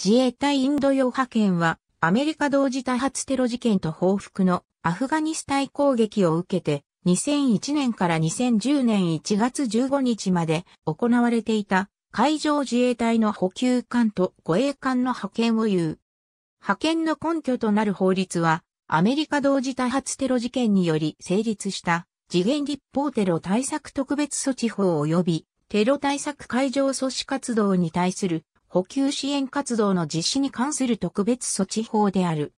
自衛隊インド洋派遣は、アメリカ同時多発テロ事件と報復のアフガニスタン攻撃を受けて、2001年から2010年1月15日まで行われていた海上自衛隊の補給艦と護衛艦の派遣を言う。派遣の根拠となる法律は、アメリカ同時多発テロ事件により成立した次元立法テロ対策特別措置法及びテロ対策海上阻止活動に対する補給支援活動の実施に関する特別措置法である。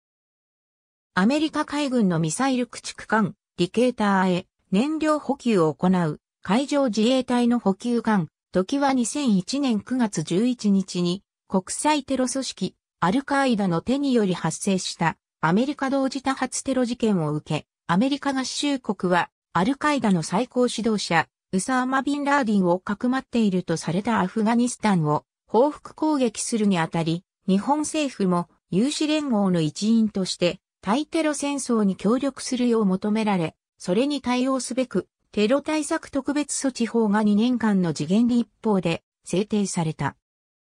アメリカ海軍のミサイル駆逐艦、リケーターへ燃料補給を行う海上自衛隊の補給艦、時は2001年9月11日に国際テロ組織アルカイダの手により発生したアメリカ同時多発テロ事件を受け、アメリカ合衆国はアルカイダの最高指導者、ウサーマ・ビン・ラーディンをかくまっているとされたアフガニスタンを報復攻撃するにあたり、日本政府も有志連合の一員として、対テロ戦争に協力するよう求められ、それに対応すべく、テロ対策特別措置法が2年間の次元立法で制定された。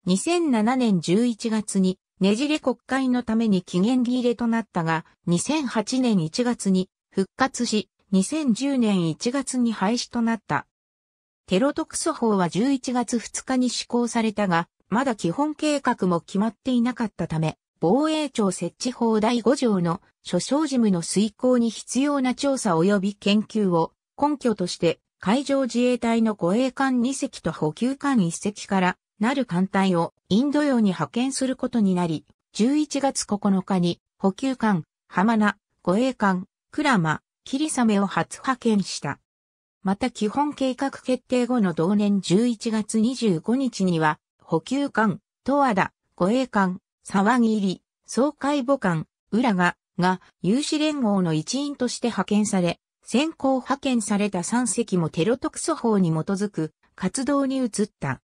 2007年11月にねじれ国会のために期限切れとなったが、2008年1月に復活し、2010年1月に廃止となった。テロ特措法は11月2日に施行されたが、まだ基本計画も決まっていなかったため、防衛庁設置法第5条の諸小事務の遂行に必要な調査及び研究を根拠として海上自衛隊の護衛艦2隻と補給艦1隻からなる艦隊をインド洋に派遣することになり、11月9日に補給艦、浜名、護衛艦、クラマ、雨を初派遣した。また基本計画決定後の同年11月25日には、補給艦、十和田、護衛艦、沢切、り、総海母艦、浦賀が有志連合の一員として派遣され、先行派遣された3隻もテロ特措法に基づく活動に移った。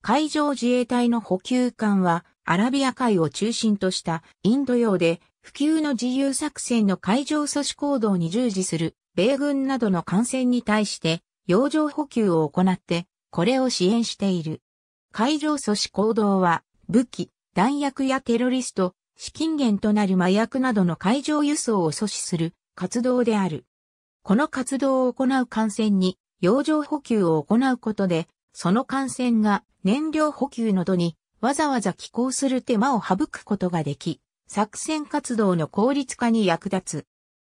海上自衛隊の補給艦は、アラビア海を中心としたインド洋で普及の自由作戦の海上阻止行動に従事する米軍などの艦船に対して、洋上補給を行って、これを支援している。海上阻止行動は、武器、弾薬やテロリスト、資金源となる麻薬などの海上輸送を阻止する活動である。この活動を行う艦船に、洋上補給を行うことで、その艦船が燃料補給などにわざわざ寄港する手間を省くことができ、作戦活動の効率化に役立つ。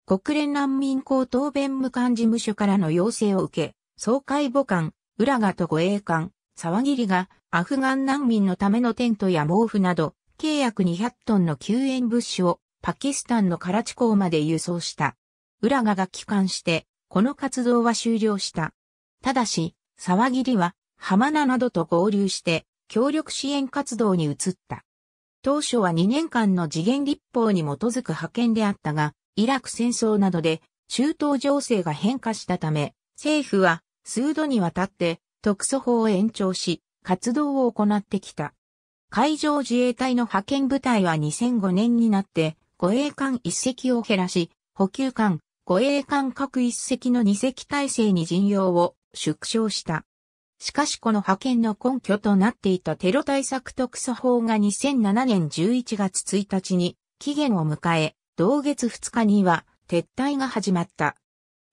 国連難民高等弁務官事務所からの要請を受け、総会母官、浦賀と護衛官、沢霧がアフガン難民のためのテントや毛布など、契約200トンの救援物資をパキスタンのカラチ港まで輸送した。浦賀が帰還して、この活動は終了した。ただし、沢霧は、浜名などと合流して、協力支援活動に移った。当初は2年間の次元立法に基づく派遣であったが、イラク戦争などで中東情勢が変化したため、政府は数度にわたって特措法を延長し、活動を行ってきた。海上自衛隊の派遣部隊は2005年になって護衛艦一隻を減らし、補給艦、護衛艦各一隻の二隻体制に陣容を縮小した。しかしこの派遣の根拠となっていたテロ対策特措法が2007年11月1日に期限を迎え、同月2日には撤退が始まった。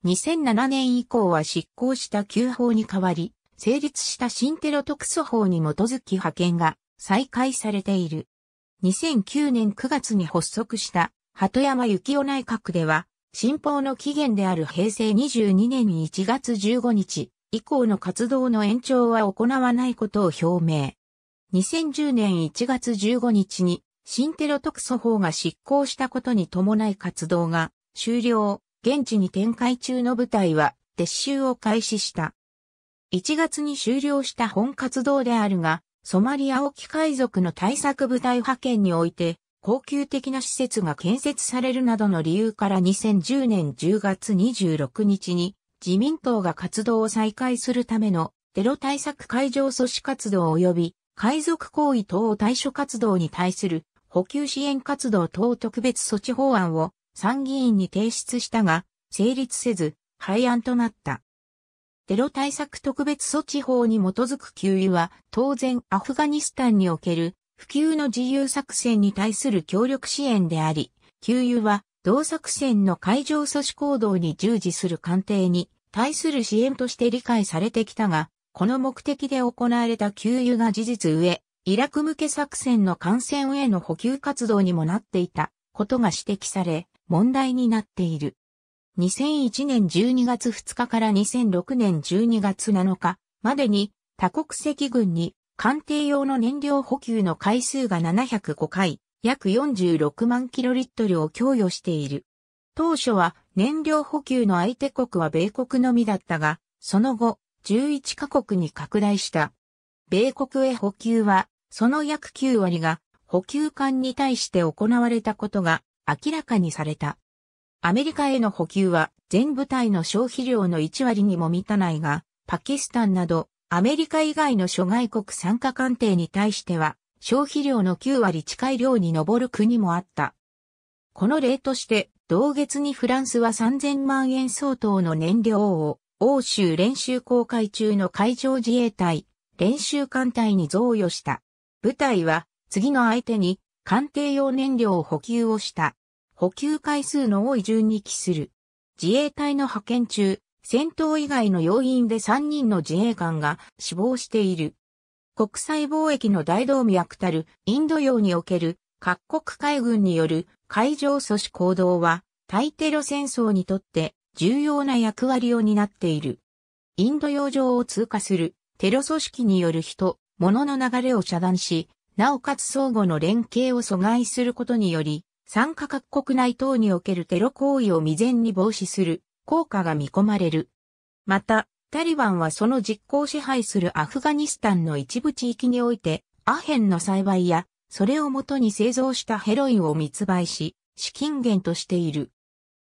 2007年以降は執行した旧法に代わり、成立した新テロ特措法に基づき派遣が再開されている。2009年9月に発足した鳩山幸男内閣では、新法の期限である平成22年1月15日以降の活動の延長は行わないことを表明。2010年1月15日に新テロ特措法が執行したことに伴い活動が終了、現地に展開中の部隊は撤収を開始した。1月に終了した本活動であるが、ソマリア沖海賊の対策部隊派遣において、高級的な施設が建設されるなどの理由から2010年10月26日に自民党が活動を再開するためのテロ対策会場阻止活動及び海賊行為等対処活動に対する補給支援活動等特別措置法案を参議院に提出したが、成立せず、廃案となった。テロ対策特別措置法に基づく給油は、当然アフガニスタンにおける普及の自由作戦に対する協力支援であり、給油は同作戦の海上阻止行動に従事する艦艇に対する支援として理解されてきたが、この目的で行われた給油が事実上、イラク向け作戦の艦船への補給活動にもなっていたことが指摘され、問題になっている。2001年12月2日から2006年12月7日までに多国籍軍に艦艇用の燃料補給の回数が705回、約46万キロリットルを供与している。当初は燃料補給の相手国は米国のみだったが、その後、11カ国に拡大した。米国へ補給はその約9割が補給艦に対して行われたことが明らかにされた。アメリカへの補給は全部隊の消費量の1割にも満たないが、パキスタンなどアメリカ以外の諸外国参加艦艇に対しては消費量の9割近い量に上る国もあった。この例として同月にフランスは3000万円相当の燃料を欧州練習公開中の海上自衛隊練習艦隊に贈与した。部隊は次の相手に艦艇用燃料を補給をした。補給回数の多い順に期する。自衛隊の派遣中、戦闘以外の要因で3人の自衛官が死亡している。国際貿易の大動脈たるインド洋における各国海軍による海上阻止行動は対テロ戦争にとって重要な役割を担っている。インド洋上を通過するテロ組織による人、物の流れを遮断し、なおかつ相互の連携を阻害することにより、参加各国内等におけるテロ行為を未然に防止する効果が見込まれる。また、タリバンはその実効支配するアフガニスタンの一部地域において、アヘンの栽培や、それをもとに製造したヘロインを密売し、資金源としている。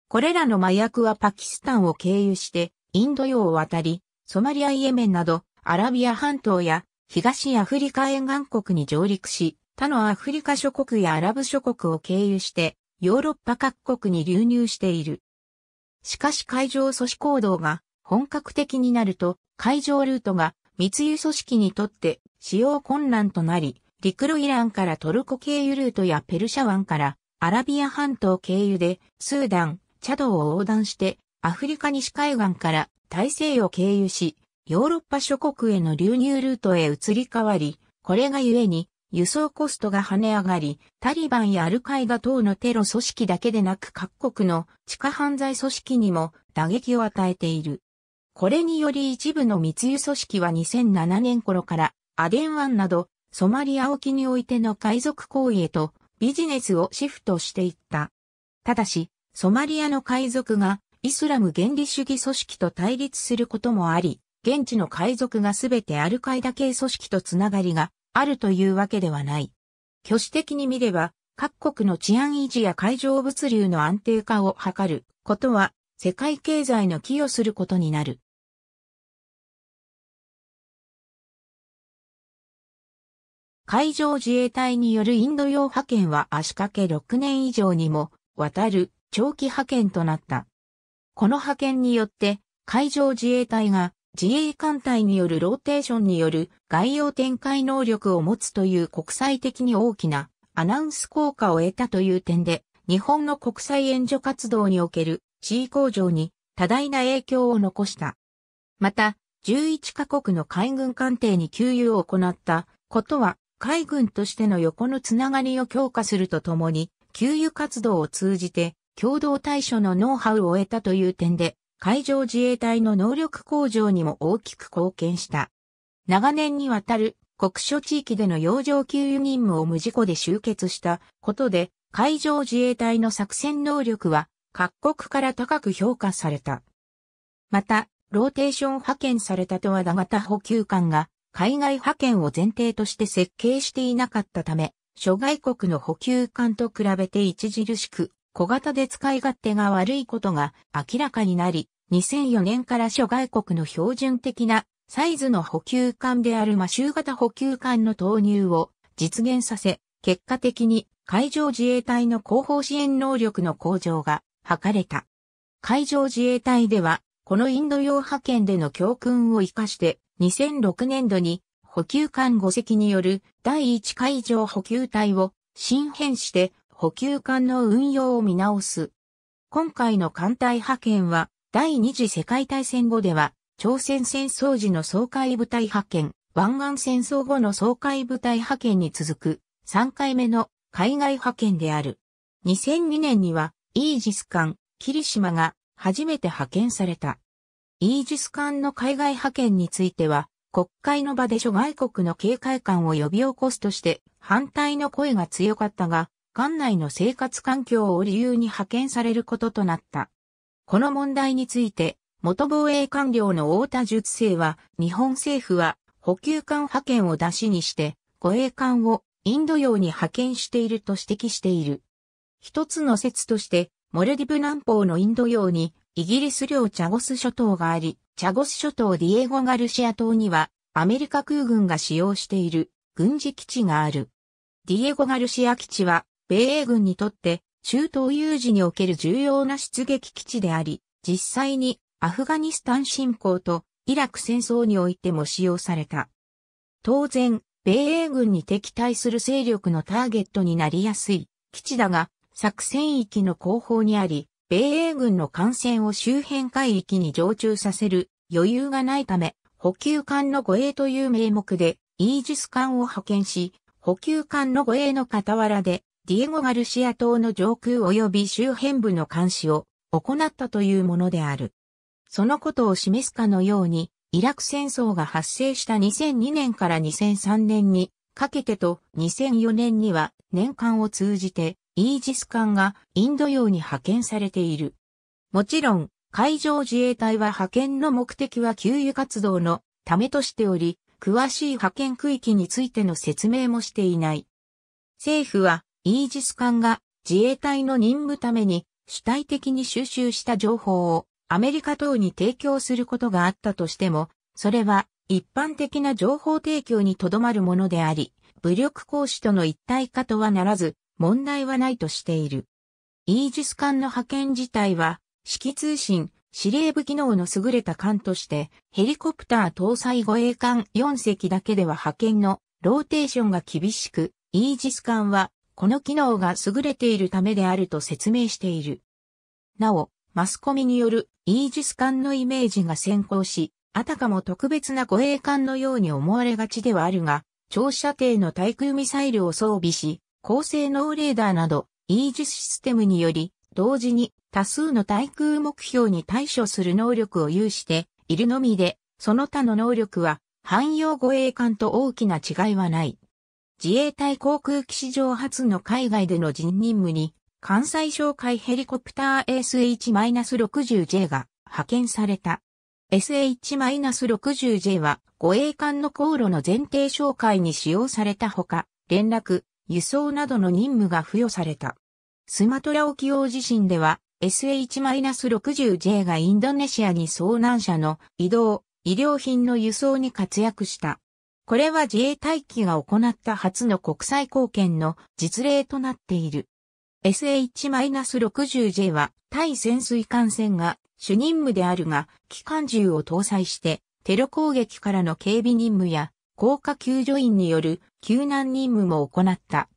これらの麻薬はパキスタンを経由して、インド洋を渡り、ソマリアイエメンなど、アラビア半島や東アフリカ沿岸国に上陸し、他のアフリカ諸国やアラブ諸国を経由して、ヨーロッパ各国に流入している。しかし海上組織行動が本格的になると、海上ルートが密輸組織にとって使用困難となり、陸路イランからトルコ経由ルートやペルシャ湾からアラビア半島経由でスーダン、チャドを横断してアフリカ西海岸から大西洋経由し、ヨーロッパ諸国への流入ルートへ移り変わり、これが故に輸送コストが跳ね上がり、タリバンやアルカイダ等のテロ組織だけでなく各国の地下犯罪組織にも打撃を与えている。これにより一部の密輸組織は2007年頃からアデン湾などソマリア沖においての海賊行為へとビジネスをシフトしていった。ただし、ソマリアの海賊がイスラム原理主義組織と対立することもあり、現地の海賊がすべてアルカイダ系組織とつながりがあるというわけではない。挙手的に見れば、各国の治安維持や海上物流の安定化を図ることは、世界経済の寄与することになる。海上自衛隊によるインド洋派遣は足掛け6年以上にもわたる長期派遣となった。この派遣によって海上自衛隊が自衛艦隊によるローテーションによる概要展開能力を持つという国際的に大きなアナウンス効果を得たという点で、日本の国際援助活動における地位工場に多大な影響を残した。また、11カ国の海軍艦艇に給油を行ったことは、海軍としての横のつながりを強化するとともに、給油活動を通じて、共同対処のノウハウを得たという点で、海上自衛隊の能力向上にも大きく貢献した。長年にわたる国所地域での洋上給油任務を無事故で終結したことで、海上自衛隊の作戦能力は各国から高く評価された。また、ローテーション派遣されたとはだ型補給艦が海外派遣を前提として設計していなかったため、諸外国の補給艦と比べて著しく小型で使い勝手が悪いことが明らかになり、2004年から諸外国の標準的なサイズの補給艦であるマシュー型補給艦の投入を実現させ、結果的に海上自衛隊の後方支援能力の向上が図れた。海上自衛隊では、このインド洋派遣での教訓を活かして、2006年度に補給艦5隻による第1海上補給隊を新編して補給艦の運用を見直す。今回の艦隊派遣は、第二次世界大戦後では、朝鮮戦争時の総会部隊派遣、湾岸戦争後の総会部隊派遣に続く、3回目の海外派遣である。2002年には、イージス艦、霧島が初めて派遣された。イージス艦の海外派遣については、国会の場で諸外国の警戒感を呼び起こすとして反対の声が強かったが、館内の生活環境を理由に派遣されることとなった。この問題について、元防衛官僚の太田術生は、日本政府は補給艦派遣を出しにして、護衛艦をインド洋に派遣していると指摘している。一つの説として、モルディブ南方のインド洋に、イギリス領チャゴス諸島があり、チャゴス諸島ディエゴ・ガルシア島には、アメリカ空軍が使用している軍事基地がある。ディエゴ・ガルシア基地は、米英軍にとって、中東有事における重要な出撃基地であり、実際にアフガニスタン侵攻とイラク戦争においても使用された。当然、米英軍に敵対する勢力のターゲットになりやすい基地だが、作戦域の後方にあり、米英軍の艦船を周辺海域に常駐させる余裕がないため、補給艦の護衛という名目でイージス艦を派遣し、補給艦の護衛の傍らでディエゴ・ガルシア島の上空及び周辺部の監視を行ったというものである。そのことを示すかのように、イラク戦争が発生した2002年から2003年にかけてと2004年には年間を通じてイージス艦がインド洋に派遣されている。もちろん、海上自衛隊は派遣の目的は給油活動のためとしており、詳しい派遣区域についての説明もしていない。政府はイージス艦が自衛隊の任務ために主体的に収集した情報をアメリカ等に提供することがあったとしても、それは一般的な情報提供にとどまるものであり、武力行使との一体化とはならず、問題はないとしている。イージス艦の派遣自体は、指揮通信、司令部機能の優れた艦として、ヘリコプター搭載護衛艦4隻だけでは派遣のローテーションが厳しく、イージス艦はこの機能が優れているためであると説明している。なお、マスコミによるイージス艦のイメージが先行し、あたかも特別な護衛艦のように思われがちではあるが、長射程の対空ミサイルを装備し、高性能レーダーなど、イージスシステムにより、同時に多数の対空目標に対処する能力を有しているのみで、その他の能力は、汎用護衛艦と大きな違いはない。自衛隊航空機史上初の海外での人任務に、関西商会ヘリコプター SH-60J が派遣された。SH-60J は護衛艦の航路の前提紹介に使用されたほか、連絡、輸送などの任務が付与された。スマトラ沖大地震では SH-60J がインドネシアに遭難者の移動、医療品の輸送に活躍した。これは自衛隊機が行った初の国際貢献の実例となっている。SH-60J は対潜水艦船が主任務であるが、機関銃を搭載してテロ攻撃からの警備任務や降下救助員による救難任務も行った。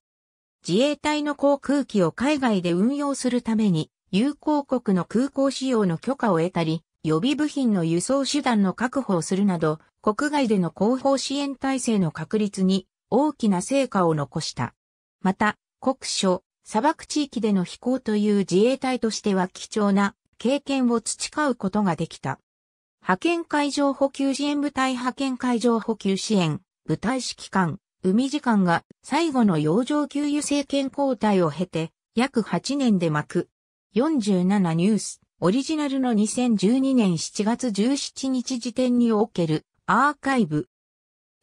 自衛隊の航空機を海外で運用するために、友好国の空港使用の許可を得たり、予備部品の輸送手段の確保をするなど、国外での広報支援体制の確立に大きな成果を残した。また、国書、砂漠地域での飛行という自衛隊としては貴重な経験を培うことができた。派遣海上補給支援部隊派遣海上補給支援部隊指揮官海時間が最後の洋上給油政権交代を経て約8年で幕47ニュースオリジナルの2012年7月17日時点におけるアーカイブ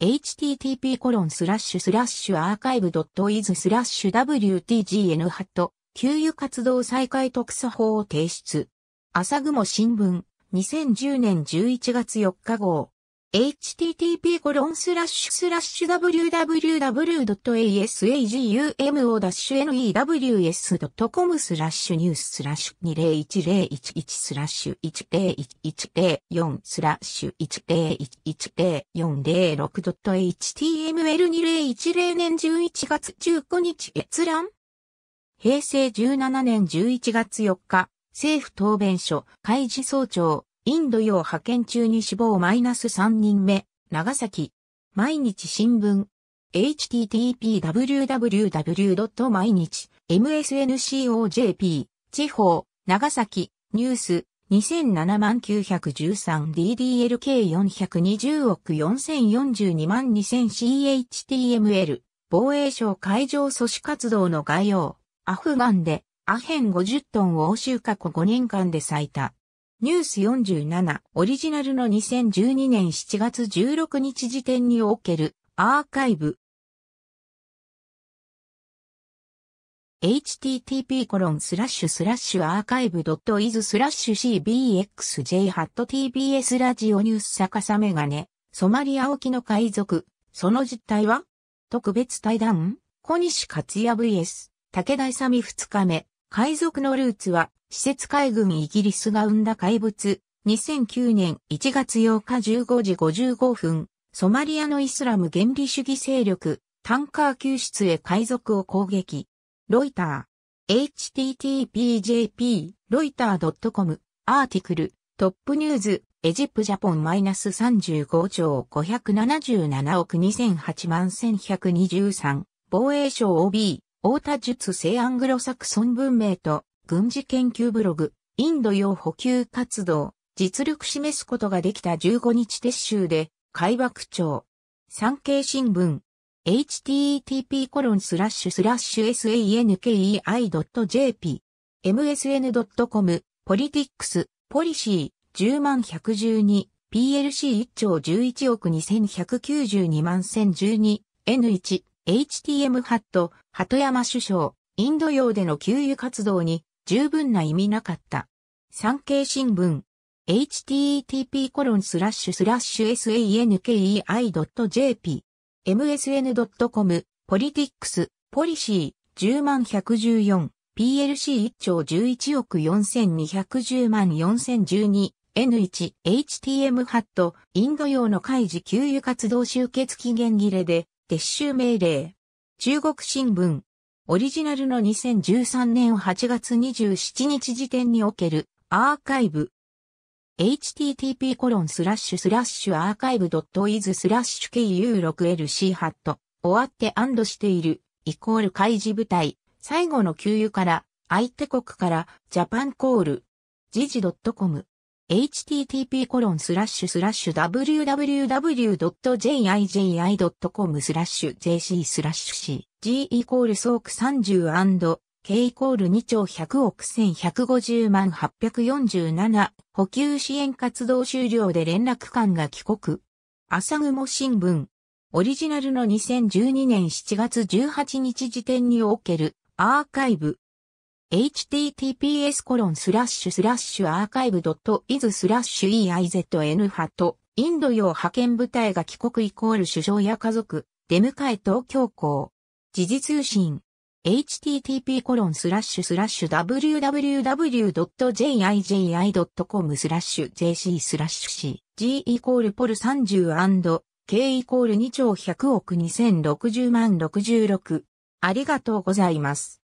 http コロンスラッシュスラッシュアーカイブドットイズスラッシュ wtgn ハット給油活動再開特措法を提出。朝雲新聞2010年11月4日号 http コロンスラッシュスラッシュ w w w a s a g u m o n e w s c o m スラッシュニューススラッシュ201011スラッシュ1 0 1 1 0 4スラッシュ 101100406.html2010 年11月15日閲覧平成17年11月4日政府答弁書開示総長インド洋派遣中に死亡マイナス3人目、長崎、毎日新聞、http://www. 毎日、msncojp、地方、長崎、ニュース、2079913DDLK420 億4042万 2000CHTML 防衛省海上阻止活動の概要アフガンでアヘン50トンを欧州過去5年間で咲いた。ニュース47オリジナルの2012年7月16日時点におけるアーカイブ http コロンスラッシュスラッシュアーカイブドットイズスラッシュ cbxj ハット tbs ラジオニュース逆さメガネソマリア沖の海賊その実態は特別対談小西克也 vs 武田勇2日目海賊のルーツは、施設海軍イギリスが生んだ怪物。2009年1月8日15時55分、ソマリアのイスラム原理主義勢力、タンカー救出へ海賊を攻撃。ロイター。httpjp, ロイター .com、アーティクル、トップニューズ、エジプジャポンマイナス35兆577億2008万1123、防衛省 OB、太田術西アングロサクソン文明と軍事研究ブログ、インド洋補給活動、実力示すことができた15日撤収で、海幕長。産経新聞。http コロンスラッシュスラッシュ sankei.jp msn.com ポリティックスポリシー10万 112PLC1 兆11億2192万 1012N1 HTM ハット、鳩山首相、インド洋での給油活動に十分な意味なかった。産経新聞、http コロンスラッシュスラッシュ sankei.jp msn.com ポリティックスポリシー10万 114PLC1 兆11億4210万4012 N1HTM ハットインド洋の開示給油活動集結期限切れで撤収命令。中国新聞。オリジナルの2013年8月27日時点におけるアーカイブ。http コロンスラッシュスラッシュアーカイブドットイズスラッシュ KU6LC ハット。終わってアンドしている。イコール開示部隊。最後の給油から、相手国から、ジャパンコール。時事 .com。http www.jiji.com jc c g ソーク 30&k イコール2兆100億1150万847補給支援活動終了で連絡官が帰国朝雲新聞オリジナルの2012年7月18日時点におけるアーカイブ https コロンスラッシュスラッシュアーカイブドットイズスラッシュ EIZN 派とインド洋派遣部隊が帰国イコール首相や家族、出迎え東京港。時事通信。http コロンスラッシュスラッシュ www.jiji.com スラッシュ jc スラッシュ c g イコールポル 30&k イコール2兆100億2060万66ありがとうございます。